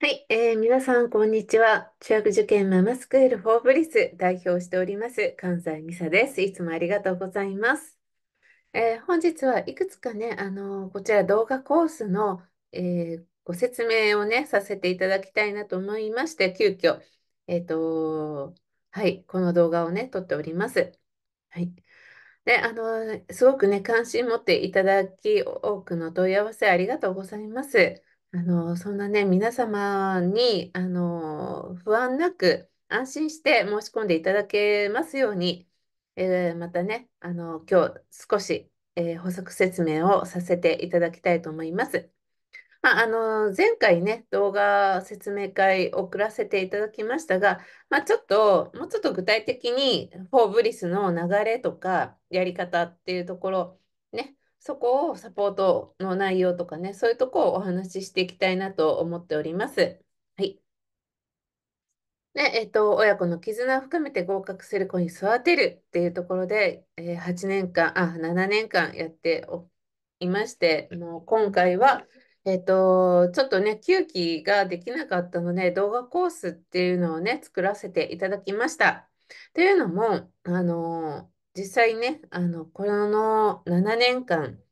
はい、えー、皆さん、こんにちは。中学受験ママスクールフォーブリス代表しております、関西美沙です。いつもありがとうございます。えー、本日はいくつかね、あのー、こちら動画コースの、えー、ご説明をね、させていただきたいなと思いまして、急遽、えっ、とはい、この動画をね、撮っております。はい。で、あのすごくね、関心持っていただき、多くの問い合わせありがとうございます。あの、そんなね、皆様に、あの、不安なく安心して申し込んでいただけますように、えー、またね、あの、今日少し、えー、補足説明をさせていただきたいと思います。まあ、あの前回ね、動画説明会送らせていただきましたが、まあ、ちょっと、もうちょっと具体的に、フォーブリスの流れとか、やり方っていうところそこをサポートの内容とかね、そういうとこをお話ししていきたいなと思っております。はい。ね、えっと、親子の絆を深めて合格する子に育てるっていうところで、えー、8年間、あ、7年間やっていまして、もう今回は、えっと、ちょっとね、休期ができなかったので、動画コースっていうのをね、作らせていただきました。というのも、あの実際ね、あの、この7年間、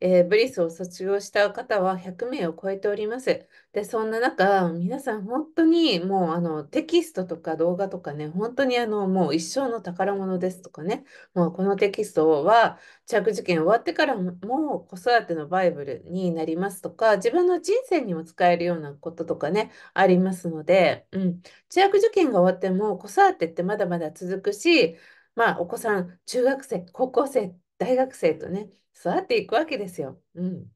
えー、ブリスを卒業した方は100名を超えております。で、そんな中、皆さん本当にもうあのテキストとか動画とかね、本当にあのもう一生の宝物ですとかね、もうこのテキストは着受験終わってからも子育てのバイブルになりますとか、自分の人生にも使えるようなこととかね、ありますので、うん、中学受験が終わっても子育てってまだまだ続くし、まあ、お子さん、中学生、高校生、大学生とね、育っていくわけですよ。うん。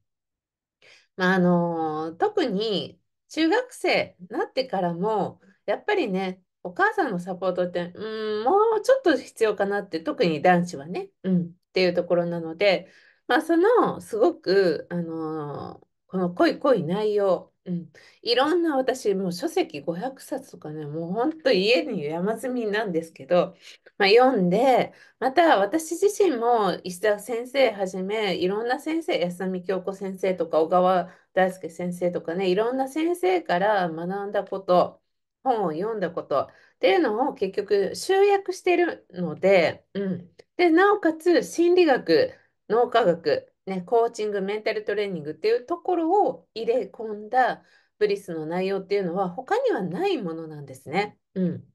まあ、あのー、特に中学生になってからも、やっぱりね、お母さんのサポートって、うん、もうちょっと必要かなって、特に男子はね、うん、っていうところなので、まあ、その、すごく、あのー、この濃い濃い内容うん、いろんな私、もう書籍500冊とかね、もうほんと家に山積みなんですけど、まあ、読んで、また私自身も石田先生はじめ、いろんな先生、安見京子先生とか小川大輔先生とかね、いろんな先生から学んだこと、本を読んだことっていうのを結局集約してるので、うん、でなおかつ心理学、脳科学、ね、コーチング、メンタルトレーニングっていうところを入れ込んだブリスの内容っていうのは他にはないものなんですね。うん。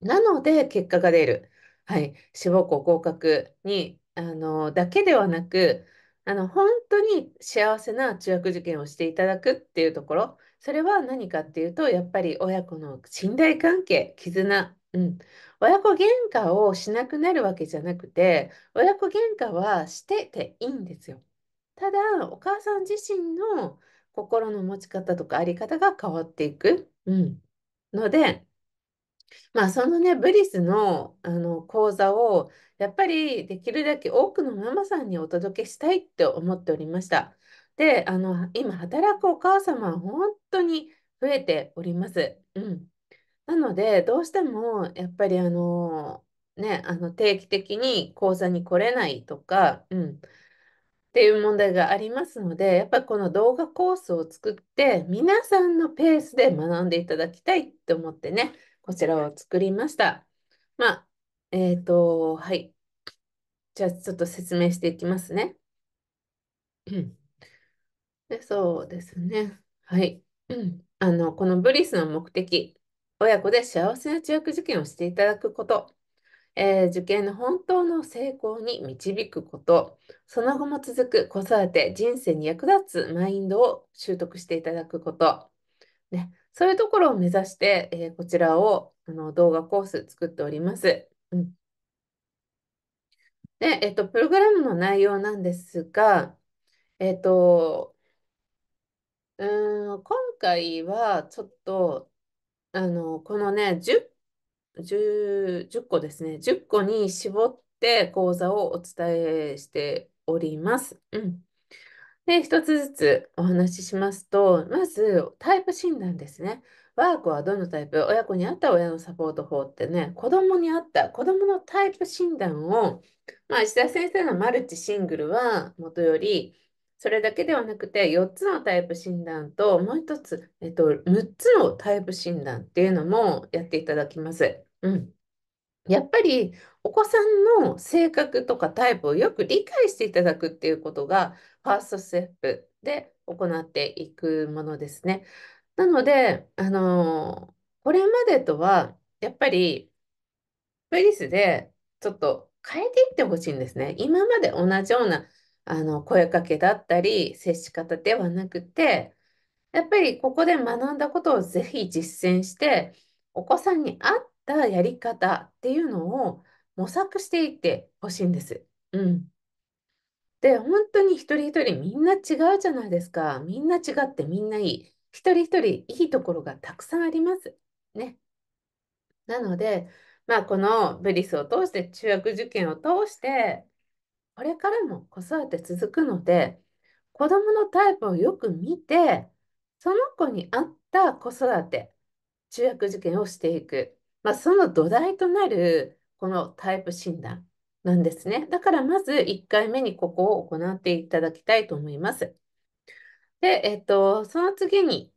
なので結果が出る。はい。志望校合格に、あの、だけではなく、あの、本当に幸せな中学受験をしていただくっていうところ、それは何かっていうと、やっぱり親子の信頼関係、絆うん、親子喧嘩をしなくなるわけじゃなくて、親子喧嘩はしてていいんですよ。ただ、お母さん自身の心の持ち方とかあり方が変わっていく。うん。ので、まあ、そのね、ブリスの、あの講座を、やっぱりできるだけ多くのママさんにお届けしたいって思っておりました。で、あの、今、働くお母様は本当に増えております。うん。なので、どうしてもやっぱりあの、ね、あの定期的に講座に来れないとか、うん、っていう問題がありますので、やっぱりこの動画コースを作って、皆さんのペースで学んでいただきたいって思ってね、こちらを作りました。まあ、えっ、と、はい。じゃあ、ちょっと説明していきますね。うでそうですね。はい。あの、このブリスの目的。親子で幸せな中学受験をしていただくこと、えー、受験の本当の成功に導くこと、その後も続く子育て、人生に役立つマインドを習得していただくこと、ね、そういうところを目指して、えー、こちらをあの動画コース作っております。うん、で、えっと、プログラムの内容なんですが、えっと、うん今回はちょっとあの、このね、10、10、10個ですね。10個に絞って講座をお伝えしております。うん。で、一つずつお話ししますと、まずタイプ診断ですね。我が子はどのタイプ親子に合った親のサポート法ってね、子供に合った子供のタイプ診断を、まあ、石田先生のマルチシングルはもとより、それだけではなくて、4つのタイプ診断と、もう1つ、えっと、6つのタイプ診断っていうのもやっていただきます。うん。やっぱり、お子さんの性格とかタイプをよく理解していただくっていうことが、ファーストステップで行っていくものですね。なので、あのー、これまでとは、やっぱり、プリスでちょっと変えていってほしいんですね。今まで同じようなあの声かけだったり接し方ではなくてやっぱりここで学んだことをぜひ実践してお子さんに合ったやり方っていうのを模索していってほしいんです。うん、で本当に一人一人みんな違うじゃないですかみんな違ってみんないい一人一人いいところがたくさんあります。ね。なのでまあこのブリスを通して中学受験を通してこれからも子育て続くので、子供のタイプをよく見て、その子に合った子育て、中学受験をしていく。まあ、その土台となる、このタイプ診断なんですね。だからまず1回目にここを行っていただきたいと思います。で、えっと、その次に、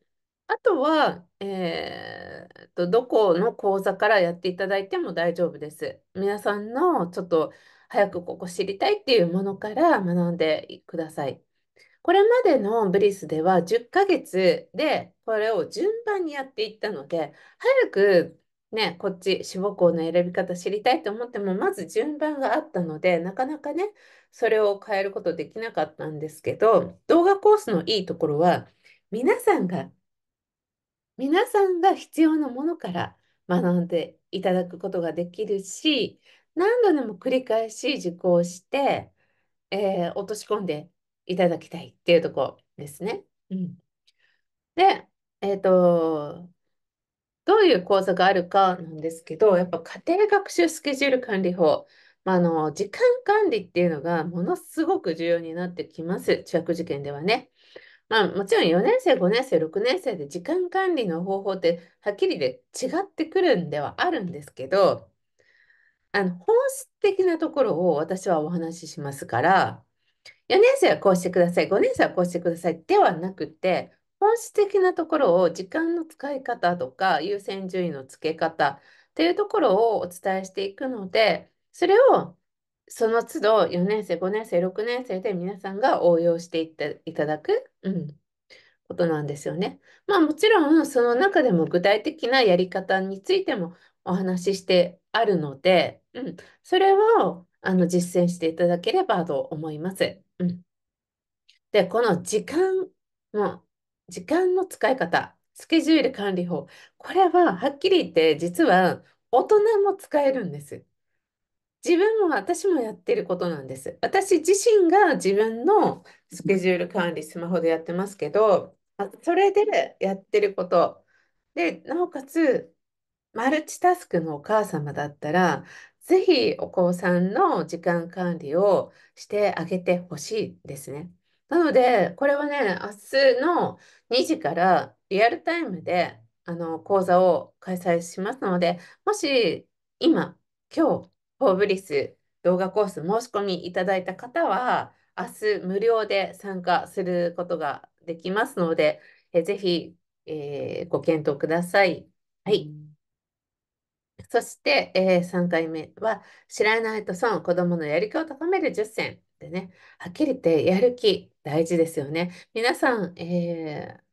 あとは、えー、と、どこの講座からやっていただいても大丈夫です。皆さんのちょっと早くここ知りたいっていうものから学んでください。これまでのブリスでは10ヶ月でこれを順番にやっていったので、早くね、こっち志望校の選び方知りたいと思ってもまず順番があったのでなかなかねそれを変えることできなかったんですけど動画コースのいいところは皆さんが皆さんが必要なものから学んでいただくことができるし何度でも繰り返し受講して、えー、落とし込んでいただきたいっていうとこですね。うん、で、えー、と、どういう講座があるかなんですけど、やっぱ家庭学習スケジュール管理法、まあ、あの時間管理っていうのがものすごく重要になってきます、中学受験ではね。まあ、もちろん4年生、5年生、6年生で時間管理の方法ってはっきりで違ってくるんではあるんですけど、あの、本質的なところを私はお話ししますから、4年生はこうしてください、5年生はこうしてくださいではなくて、本質的なところを時間の使い方とか優先順位のつけ方っていうところをお伝えしていくので、それをその都度4年生、5年生、6年生で皆さんが応用していっていただく、うん、ことなんですよね。まあもちろんその中でも具体的なやり方についてもお話ししてあるので、うん、それをあの実践していただければと思います。うん、で、この時間の、時間の使い方、スケジュール管理法、これははっきり言って実は大人も使えるんです。自分も私もやってることなんです。私自身が自分のスケジュール管理、スマホでやってますけど、それでやってること。で、なおかつ、マルチタスクのお母様だったら、ぜひお子さんの時間管理をしてあげてほしいですね。なので、これはね、明日の2時からリアルタイムであの講座を開催しますので、もし今、今日、フォーブリス動画コース申し込みいただいた方は、明日無料で参加することができますので、えぜひ、えー、ご検討ください。はい。そして、えー、3回目は、知らないと損、子供のやる気を高める10選でね、はっきり言ってやる気大事ですよね。皆さん、えー、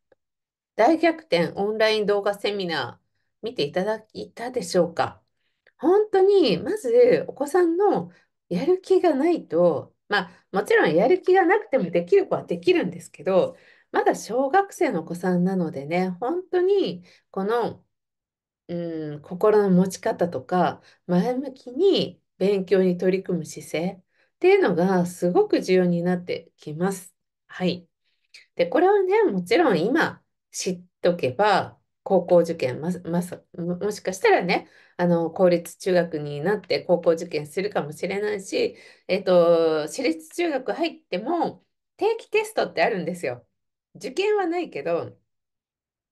大逆転オンライン動画セミナー見ていただいたでしょうか本当に、まずお子さんのやる気がないと、まあ、もちろんやる気がなくてもできる子はできるんですけど、まだ小学生のお子さんなのでね、本当にこのうん、心の持ち方とか、前向きに勉強に取り組む姿勢っていうのがすごく重要になってきます。はい。で、これはね、もちろん今知っとけば、高校受験、ま、まさ、もしかしたらね、あの、公立中学になって高校受験するかもしれないし、えっと、私立中学入っても定期テストってあるんですよ。受験はないけど、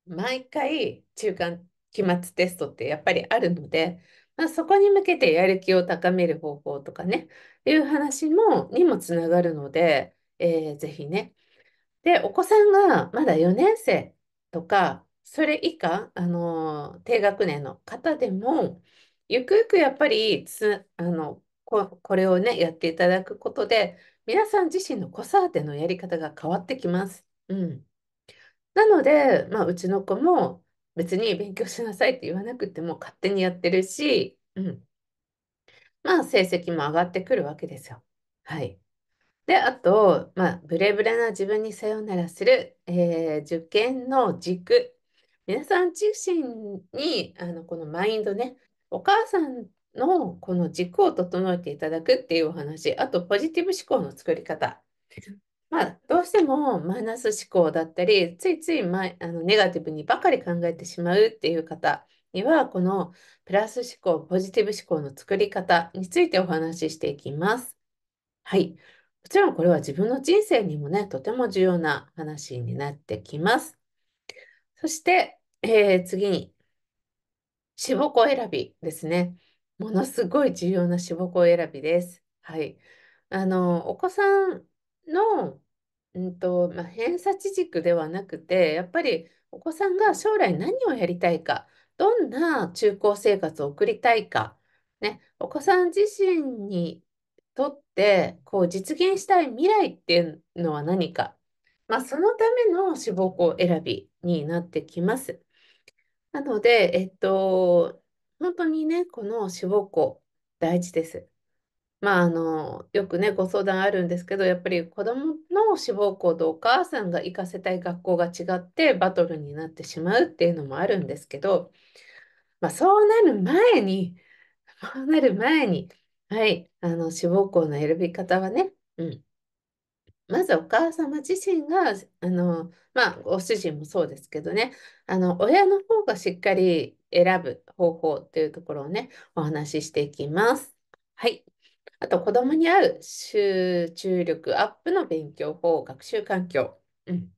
毎回中間期末テストってやっぱりあるので、まあ、そこに向けてやる気を高める方法とかね、いう話も、にもつながるので、えー、ぜひね。で、お子さんがまだ4年生とか、それ以下、あのー、低学年の方でも、ゆくゆくやっぱりつあのここれをねやっていただくことで皆さん自身の子育てのやり方が変わってきます。うん、なので、まあ、うちの子も別に勉強しなさいって言わなくても勝手にやってるし、うん。まあ、成績も上がってくるわけですよ。はい。で、あと、まあ、ブレブレな自分にさよならする、えー、受験の軸。皆さん自身に、あの、このマインドね、お母さんのこの軸を整えていただくっていうお話、あとポジティブ思考の作り方。まあ、どうしてもマイナス思考だったり、ついついマイあのネガティブにばかり考えてしまうっていう方には、このプラス思考、ポジティブ思考の作り方についてお話ししていきます。はい。もちろんこれは自分の人生にもね、とても重要な話になってきます。そして、えー、次に、志望校選びですね。ものすごい重要な志望校選びです。はい。あの、お子さんの、うんと、まあ、偏差値軸ではなくて、やっぱりお子さんが将来何をやりたいか、どんな中高生活を送りたいか、ね、お子さん自身にとってこう実現したい未来っていうのは何か、まあ、そのための志望校選びになってきます。なので、えっと、本当にね、この志望校大事です。まあ、あの、よくね、ご相談あるんですけど、やっぱり子供の志望校とお母さんが行かせたい学校が違ってバトルになってしまうっていうのもあるんですけど、まあ、そうなる前に、そうなる前に、はい、あの、志望校の選び方はね、うん。まずお母様自身が、あの、まあ、ご主人もそうですけどね、あの、親の方がしっかり選ぶ方法っていうところをね、お話ししていきます。はい。あと、子供に合う集中力アップの勉強法、学習環境。うん。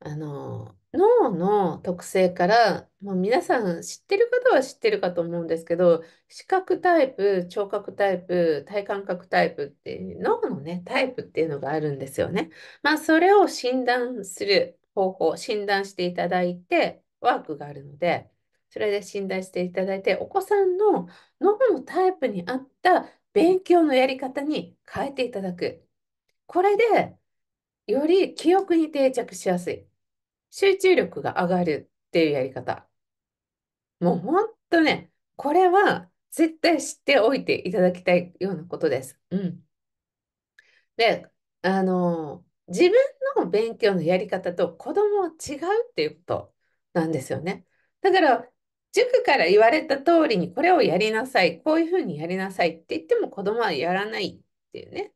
あの、脳の特性から、もう皆さん知ってる方は知ってるかと思うんですけど、視覚タイプ、聴覚タイプ、体感覚タイプっていう脳のね、タイプっていうのがあるんですよね。まあ、それを診断する方法、診断していただいて、ワークがあるので、それで診断していただいて、お子さんの脳のタイプに合った勉強のやり方に変えていただく。これで、より記憶に定着しやすい。集中力が上がるっていうやり方。もうほんとね、これは絶対知っておいていただきたいようなことです。うん。で、あの、自分の勉強のやり方と子供は違うっていうことなんですよね。だから塾から言われた通りにこれをやりなさい、こういうふうにやりなさいって言っても子供はやらないっていうね。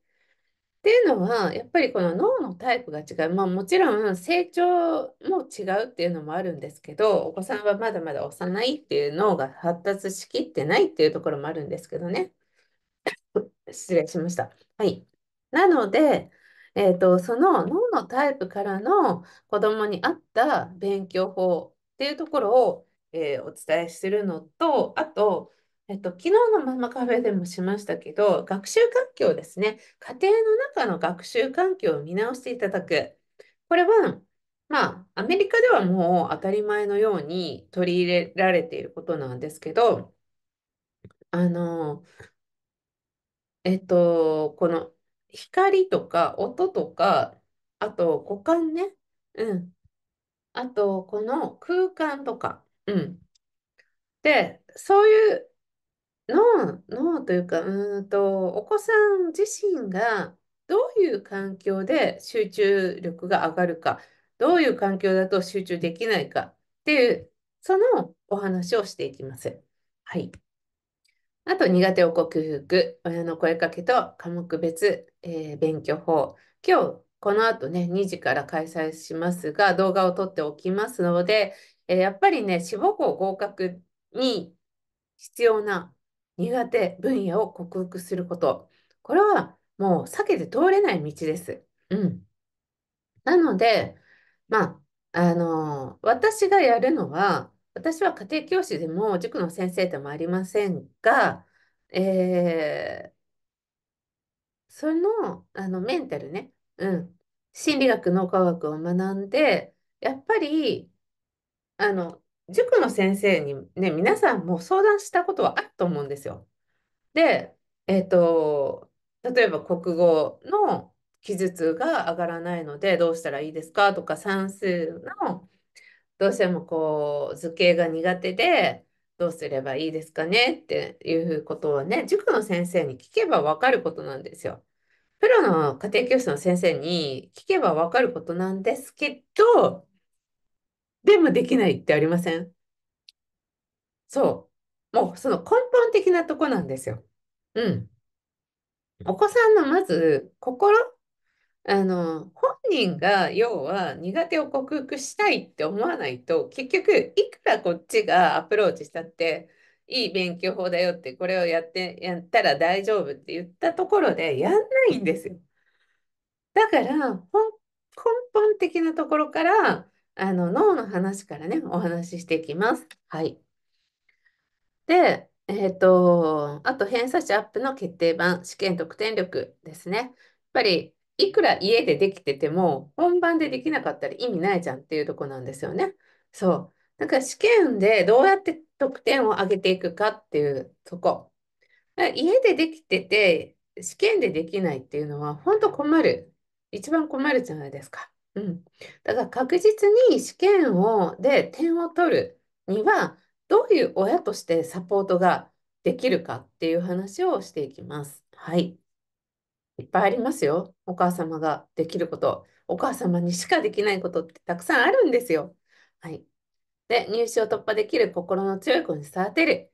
っていうのは、やっぱりこの脳のタイプが違う。まあもちろん成長も違うっていうのもあるんですけど、お子さんはまだまだ幼いっていう脳が発達しきってないっていうところもあるんですけどね。失礼しました。はい。なので、えーと、とその脳のタイプからの子供に合った勉強法っていうところをえー、お伝えするのと、あと、えっと、昨日のママカフェでもしましたけど、学習環境ですね。家庭の中の学習環境を見直していただく。これは、まあ、アメリカではもう当たり前のように取り入れられていることなんですけど、あの、えっと、この光とか音とか、あと五感ね。うん。あと、この空間とか。うん。で、そういう脳、脳というか、うーんと、お子さん自身がどういう環境で集中力が上がるか、どういう環境だと集中できないかっていう、そのお話をしていきます。はい。あと、苦手を克服、親の声かけと科目別、えー勉強法。今日、この後ね、2時から開催しますが、動画を撮っておきますので、えやっぱりね、志望校合格に必要な苦手分野を克服すること。これはもう避けて通れない道です。うん。なので、まあ、あのー、私がやるのは、私は家庭教師でも塾の先生でもありませんが、えー、その、あのメンタルね、うん、心理学、脳科学を学んで、やっぱりあの、塾の先生にね、皆さんも相談したことはあると思うんですよ。で、えっ、ー、と、例えば国語の記述が上がらないのでどうしたらいいですかとか算数のどうしてもこう図形が苦手でどうすればいいですかねっていうことはね塾の先生に聞けば分かることなんですよ。プロの家庭教師の先生に聞けば分かることなんですけどでもできないってありませんそう。もうその根本的なとこなんですよ。うん。お子さんのまず心あの本人が要は苦手を克服したいって思わないと結局いくらこっちがアプローチしたっていい勉強法だよってこれをやってやったら大丈夫って言ったところでやんないんですよ。だから根本的なところからあの脳の話からね、お話ししていきます。はい。で、えっ、ー、と、あと偏差値アップの決定版、試験得点力ですね。やっぱり、いくら家でできてても、本番でできなかったら意味ないじゃんっていうとこなんですよね。そう。だから試験でどうやって得点を上げていくかっていうとこ。家でできてて、試験でできないっていうのは、本当困る。一番困るじゃないですか。うん。だから確実に試験を、で点を取るには、どういう親としてサポートができるかっていう話をしていきます。はい。いっぱいありますよ。お母様ができること。お母様にしかできないことってたくさんあるんですよ。はい。で、入試を突破できる心の強い子に育てる。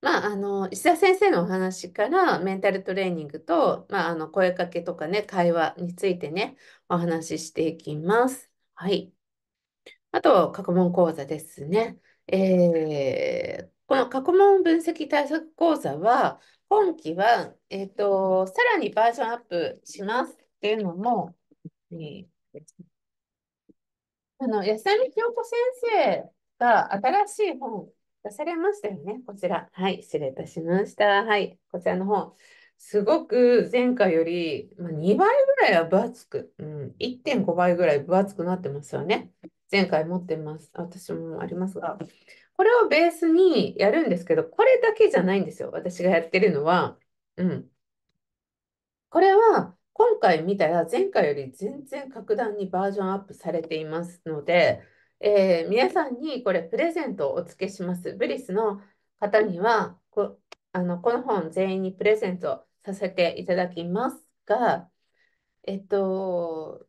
まあ、あの、石田先生のお話からメンタルトレーニングと、まあ、あの、声かけとかね、会話についてね、お話ししていきます。はい。あと、過去問講座ですね。えー、この過去問分析対策講座は、今期は、えっ、と、さらにバージョンアップしますっていうのも、えー、あの、安田美京子先生が新しい本出されましたよね、こちら。はい、失礼いたしました。はい、こちらの方。すごく前回より、ま2倍ぐらいは分厚く、うん、1.5倍ぐらい分厚くなってますよね。前回持ってます。私もありますが。これをベースにやるんですけど、これだけじゃないんですよ。私がやってるのは。うん。これは、今回見たら前回より全然格段にバージョンアップされていますので、えー、皆さんにこれプレゼントをお付けします。ブリスの方にはこあのこの本全員にプレゼントさせていただきますが、えっと、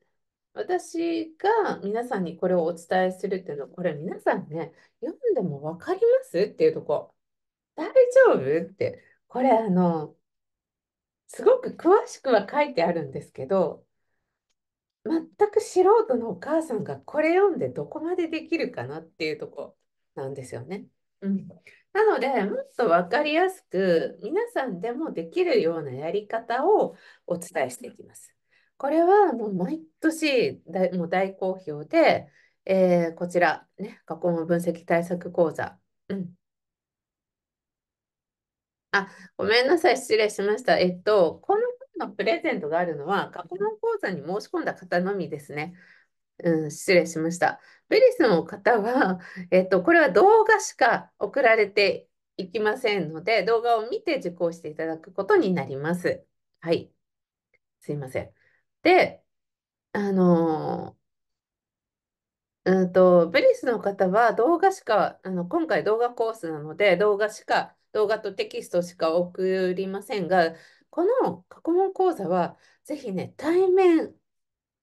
私が皆さんにこれをお伝えするっていうのは、これ皆さんね、読んでも分かりますっていうとこ、大丈夫って、これあの、すごく詳しくは書いてあるんですけど、全く素人のお母さんがこれ読んでどこまでできるかなっていうとこなんですよね。うん、なのでもっと分かりやすく皆さんでもできるようなやり方をお伝えしていきます。これはもう毎年大もう大好評で、えー、こちら、ね、過去問分析対策講座、うん。あ、ごめんなさい、失礼しました。えっと、こののプレゼントがあるのは、学問講座に申し込んだ方のみですね。うん、失礼しました。ベリスの方は、えっと、これは動画しか送られていきませんので、動画を見て受講していただくことになります。はい。すいません。で、あのうんと、ベリスの方は動画しか、あの今回動画コースなので、動画しか、動画とテキストしか送りませんが、この過去問講座は、ぜひね、対面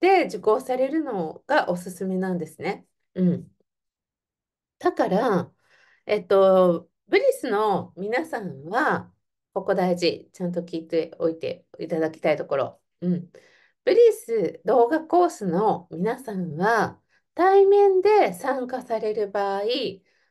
で受講されるのがおすすめなんですね。うん。だから、えっと、ブリスの皆さんは、ここ大事、ちゃんと聞いておいていただきたいところ。うん。ブリス動画コースの皆さんは、対面で参加される場合、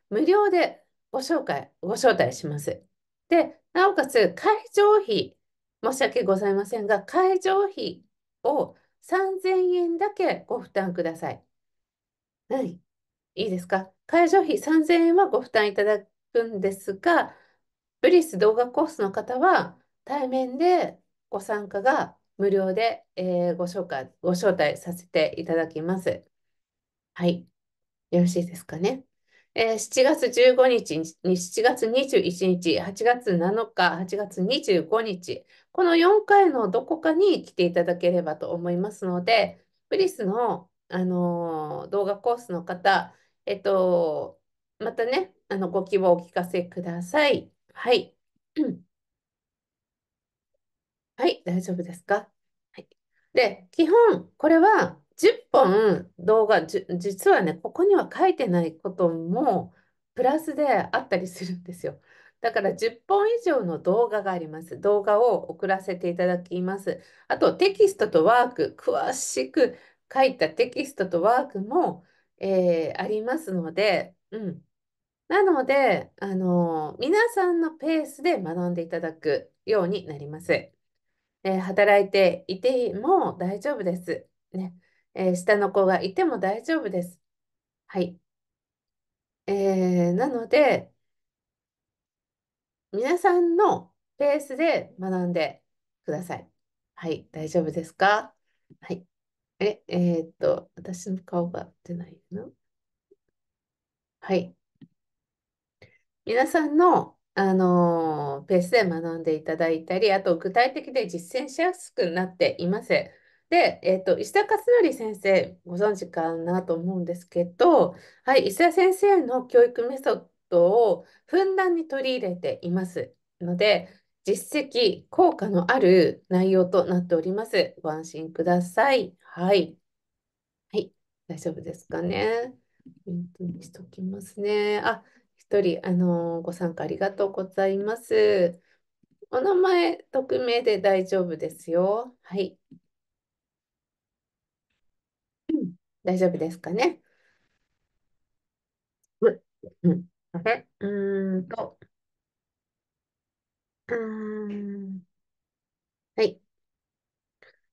無料でご紹介、ご招待します。で、なおかつ会場費申し訳ございませんが、会場費を3000円だけご負担ください。はい。いいですか会場費3000円はご負担いただくんですが、ブリス動画コースの方は対面でご参加が無料で、えー、ご紹介、ご招待させていただきます。はい。よろしいですかね。えー、7月15日に7月21日、8月7日、8月25日、この4回のどこかに来ていただければと思いますので、プリスの、あのー、動画コースの方、えっと、またね、あのご希望をお聞かせください。はい。はい、大丈夫ですか、はい、で、基本、これは10本動画、じ実はね、ここには書いてないこともプラスであったりするんですよ。だから10本以上の動画があります。動画を送らせていただきます。あとテキストとワーク、詳しく書いたテキストとワークも、えー、ありますので、うん。なので、あのー、皆さんのペースで学んでいただくようになります。えー、働いていても大丈夫です。ね。えー、下の子がいても大丈夫です。はい。えー、なので、皆さんのペースで学んでください。はい、大丈夫ですかはい。え、えー、っと、私の顔が出ないな。はい。皆さんの、あのー、ペースで学んでいただいたり、あと具体的で実践しやすくなっています。で、えっと、石田勝則先生、ご存知かなと思うんですけど、はい、石田先生の教育メソッドをふんだんに取り入れていますので、実績、効果のある内容となっております。ご安心ください。はい。はい、大丈夫ですかね。本当にしときますね。あ、一人、あのー、ご参加ありがとうございます。お名前、匿名で大丈夫ですよ。はい。大丈夫ですかね。う、うん。うーんと、うーん。はい。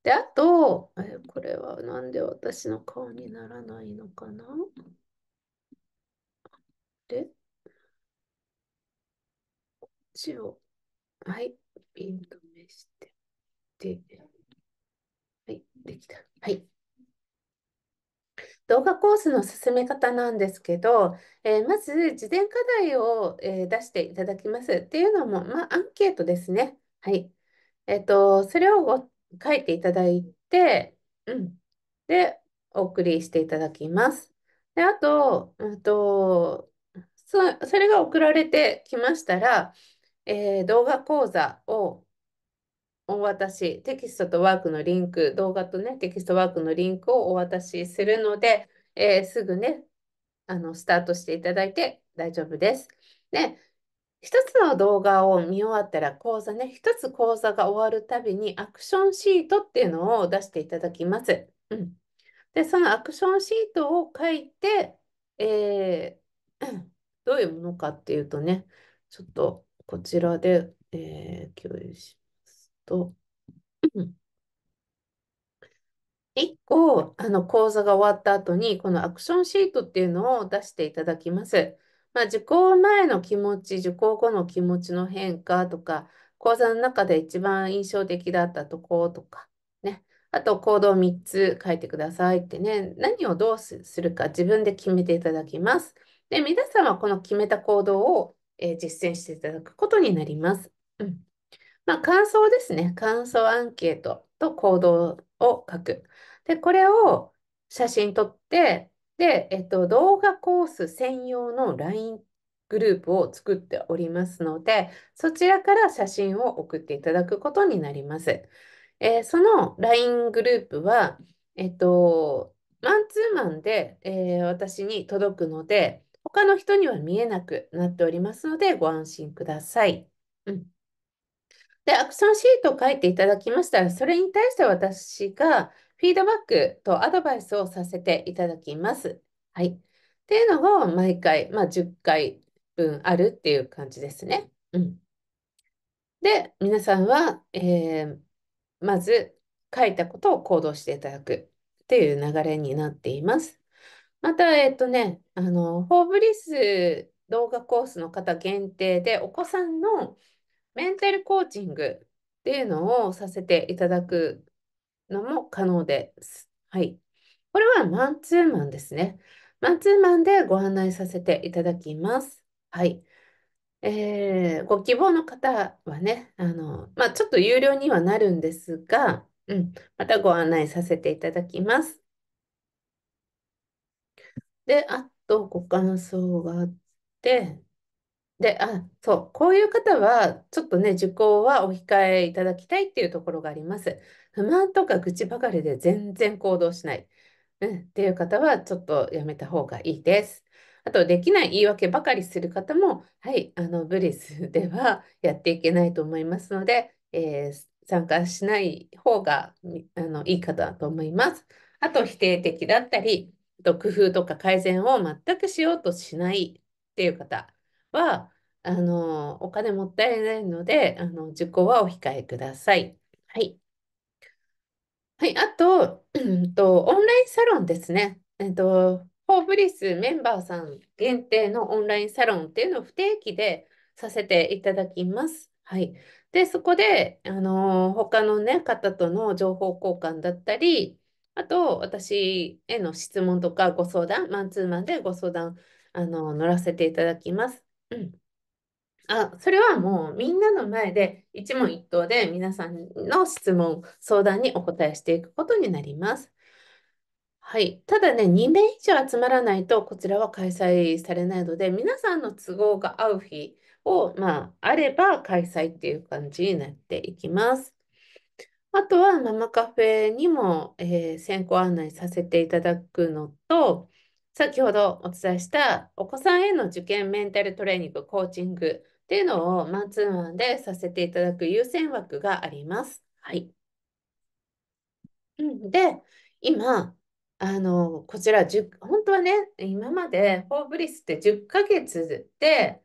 で、あと、えこれはなんで私の顔にならないのかなで、こっちを、はい、ピン止めして、で、はい、できた。はい。動画コースの進め方なんですけど、えー、まず事前課題を、えー、出していただきますっていうのも、まあ、アンケートですね。はい。えっ、ー、と、それを書いていただいて、うん。で、お送りしていただきます。で、あと、うんと、そそれが送られてきましたら、え動画講座をお渡し、テキストとワークのリンク、動画とね、テキストワークのリンクをお渡しするので、えー、すぐね、あの、スタートしていただいて大丈夫です。ね、一つの動画を見終わったら講座ね、一つ講座が終わるたびにアクションシートっていうのを出していただきます。うん、で、そのアクションシートを書いて、えー、どういうものかっていうとね、ちょっとこちらで、えー、共有しと、1個、あの、講座が終わった後に、このアクションシートっていうのを出していただきます。まあ、受講前の気持ち、受講後の気持ちの変化とか、講座の中で一番印象的だったとことか、ね。あと、行動3つ書いてくださいってね、何をどうするか自分で決めていただきます。で、皆さんはこの決めた行動を、えー、実践していただくことになります。うんまあ、感想ですね。感想アンケートと行動を書く。で、これを写真撮って、で、えっと、動画コース専用の LINE グループを作っておりますので、そちらから写真を送っていただくことになります。えー、その LINE グループは、えっと、マンツーマンで、えー、私に届くので、他の人には見えなくなっておりますので、ご安心ください。うんで、アクションシートを書いていただきましたら、それに対して私がフィードバックとアドバイスをさせていただきます。はい。っていうのを毎回、まあ、10回分あるっていう感じですね。うん。で、皆さんは、えー、まず書いたことを行動していただくっていう流れになっています。また、えっ、ー、とね、あの、ホーブリス動画コースの方限定で、お子さんのメンタルコーチングっていうのをさせていただくのも可能です。はい。これはマンツーマンですね。マンツーマンでご案内させていただきます。はい。えー、ご希望の方はね、あの、まあ、ちょっと有料にはなるんですが、うん、またご案内させていただきます。で、あとご感想があって、で、あ、そう、こういう方は、ちょっとね、受講はお控えいただきたいっていうところがあります。不満とか愚痴ばかりで全然行動しない、うん、っていう方は、ちょっとやめた方がいいです。あと、できない言い訳ばかりする方も、はい、あの、ブリスではやっていけないと思いますので、えー、参加しない方があのいい方だと思います。あと、否定的だったり、と工夫とか改善を全くしようとしないっていう方は、あの、お金もったいないので、あの、受講はお控えください。はい。はい、あと、うんと、オンラインサロンですね。えっと、ホーブリスメンバーさん限定のオンラインサロンっていうのを不定期でさせていただきます。はい。で、そこで、あの他のね、方との情報交換だったり、あと、私への質問とかご相談、マンツーマンでご相談、あの乗らせていただきます。うん。あそれはもうみんなの前で一問一答で皆さんの質問、相談にお答えしていくことになります。はい、ただね、2名以上集まらないとこちらは開催されないので、皆さんの都合が合う日を、まあ、あれば開催っていう感じになっていきます。あとはママカフェにも、えー、先行案内させていただくのと、先ほどお伝えしたお子さんへの受験メンタルトレーニング、コーチングっていうのをマンツーマンでさせていただく優先枠があります。はい。で、今、あの、こちら本当はね、今までホーブリスって10ヶ月で、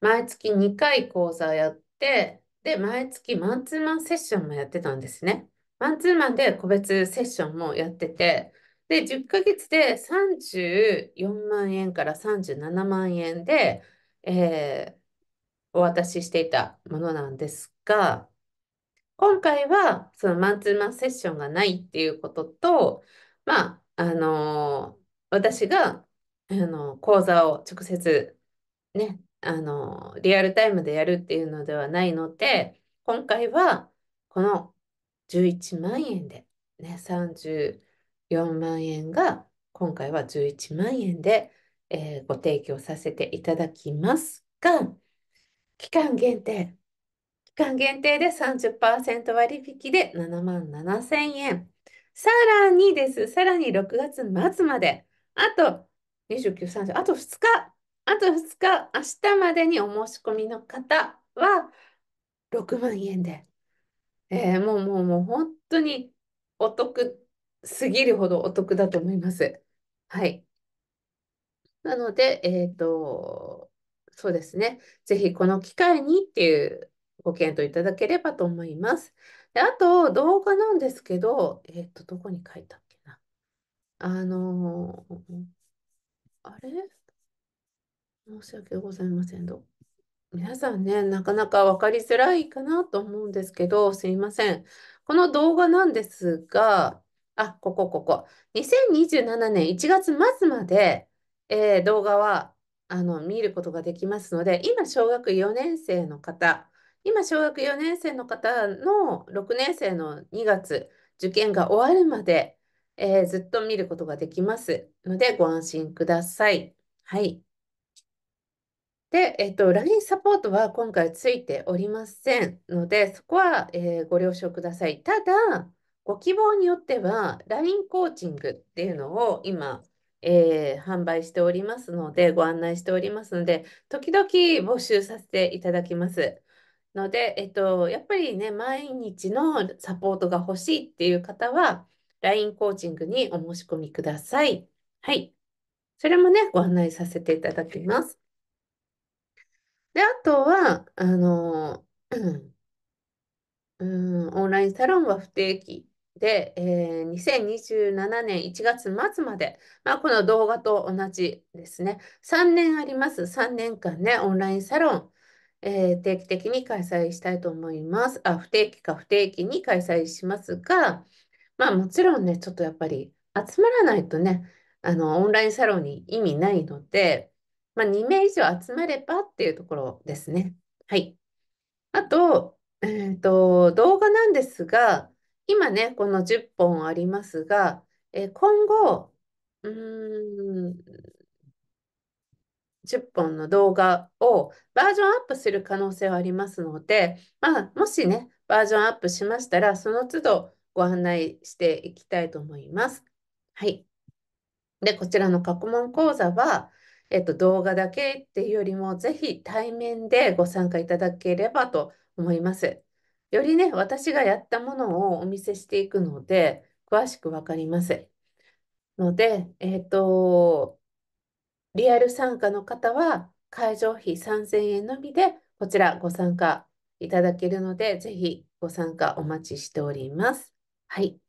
毎月2回講座やって、で、毎月マンツーマンセッションもやってたんですね。マンツーマンで個別セッションもやってて、で、10ヶ月で34万円から37万円で、えー、お渡ししていたものなんですが、今回はそのマンツーマンセッションがないっていうことと、まあ、あのー、私が、あのー、講座を直接ね、あのー、リアルタイムでやるっていうのではないので、今回はこの11万円で、ね、34万円が今回は11万円で、えー、ご提供させていただきますが、期間限定。期間限定で30%割引で7万7千円。さらにです。さらに6月末まで。あと29、30、あと2日。あと2日、明日までにお申し込みの方は6万円で。えー、もうもうもう本当にお得すぎるほどお得だと思います。はい。なので、えっ、と、そうですね。ぜひこの機会にっていうご検討いただければと思います。であと、動画なんですけど、えっ、ー、と、どこに書いたっけな。あのー、あれ申し訳ございません。ど皆さんね、なかなか分かりづらいかなと思うんですけど、すいません。この動画なんですが、あ、ここ、ここ。2027年1月末まで、えー、動画はあの見ることができますので、今、小学4年生の方、今、小学4年生の方の6年生の2月、受験が終わるまで、えー、ずっと見ることができますので、ご安心ください。はい。で、えっと、LINE サポートは今回ついておりませんので、そこは、えー、ご了承ください。ただ、ご希望によっては、LINE コーチングっていうのを今、えー、販売しておりますので、ご案内しておりますので、時々募集させていただきます。ので、えっと、やっぱりね、毎日のサポートが欲しいっていう方は、LINE コーチングにお申し込みください。はい。それもね、ご案内させていただきます。で、あとは、あの、うん、オンラインサロンは不定期で、えー、2027年1月末まで、まあ、この動画と同じですね、3年あります。3年間ね、オンラインサロン、えー、定期的に開催したいと思います。あ、不定期か不定期に開催しますが、まあもちろんね、ちょっとやっぱり集まらないとね、あの、オンラインサロンに意味ないので、まあ2名以上集まればっていうところですね。はい。あと、えっ、ー、と、動画なんですが、今ね、この10本ありますが、え今後、うーん、10本の動画をバージョンアップする可能性はありますので、まあ、もしね、バージョンアップしましたら、その都度ご案内していきたいと思います。はい。で、こちらの過去問講座は、えっと、動画だけっていうよりも、ぜひ対面でご参加いただければと思います。よりね、私がやったものをお見せしていくので、詳しくわかりません。ので、えっ、ー、と、リアル参加の方は、会場費3000円のみで、こちらご参加いただけるので、ぜひご参加お待ちしております。はい。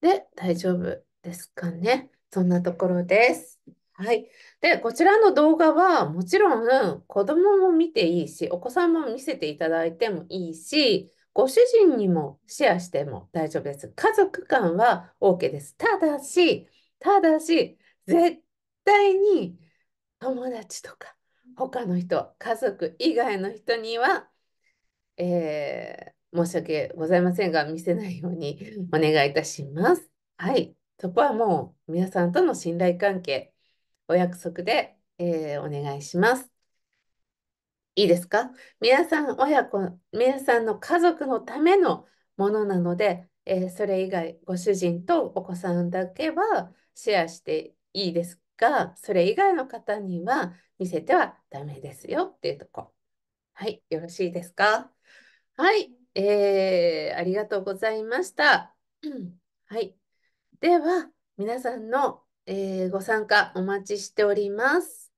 で、大丈夫ですかね。そんなところです。はい。で、こちらの動画は、もちろん子供も見ていいし、お子さんも見せていただいてもいいし、ご主人にもシェアしても大丈夫です。家族間は OK です。ただし、ただし、絶対に友達とか、他の人、家族以外の人には、えー、申し訳ございませんが、見せないようにお願いいたします。はい。そこはもう皆さんとの信頼関係お約束で、えー、お願いします。いいですか皆さん親子、皆さんの家族のためのものなので、えー、それ以外、ご主人とお子さんだけはシェアしていいですが、それ以外の方には見せてはダメですよっていうとこ。はい、よろしいですかはい、えー、ありがとうございました。はい。では、皆さんのえー、ご参加お待ちしております。